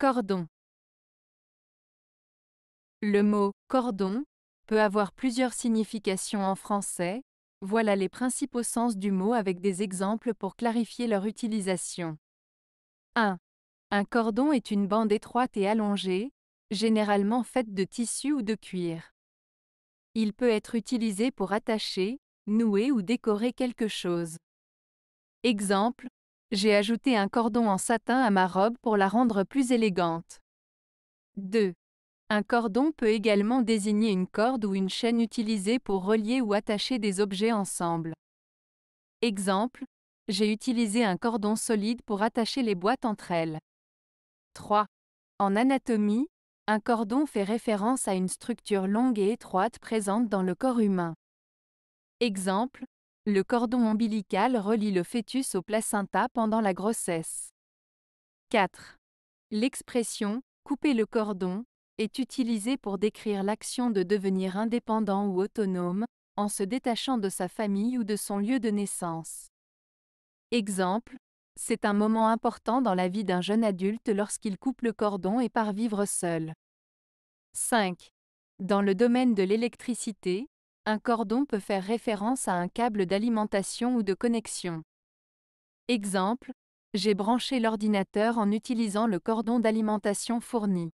Cordon. Le mot cordon peut avoir plusieurs significations en français, voilà les principaux sens du mot avec des exemples pour clarifier leur utilisation. 1. Un cordon est une bande étroite et allongée, généralement faite de tissu ou de cuir. Il peut être utilisé pour attacher, nouer ou décorer quelque chose. Exemple, j'ai ajouté un cordon en satin à ma robe pour la rendre plus élégante. 2. Un cordon peut également désigner une corde ou une chaîne utilisée pour relier ou attacher des objets ensemble. Exemple, j'ai utilisé un cordon solide pour attacher les boîtes entre elles. 3. En anatomie, un cordon fait référence à une structure longue et étroite présente dans le corps humain. Exemple, le cordon ombilical relie le fœtus au placenta pendant la grossesse. 4. L'expression couper le cordon est utilisée pour décrire l'action de devenir indépendant ou autonome, en se détachant de sa famille ou de son lieu de naissance. Exemple, c'est un moment important dans la vie d'un jeune adulte lorsqu'il coupe le cordon et part vivre seul. 5. Dans le domaine de l'électricité, un cordon peut faire référence à un câble d'alimentation ou de connexion. Exemple, j'ai branché l'ordinateur en utilisant le cordon d'alimentation fourni.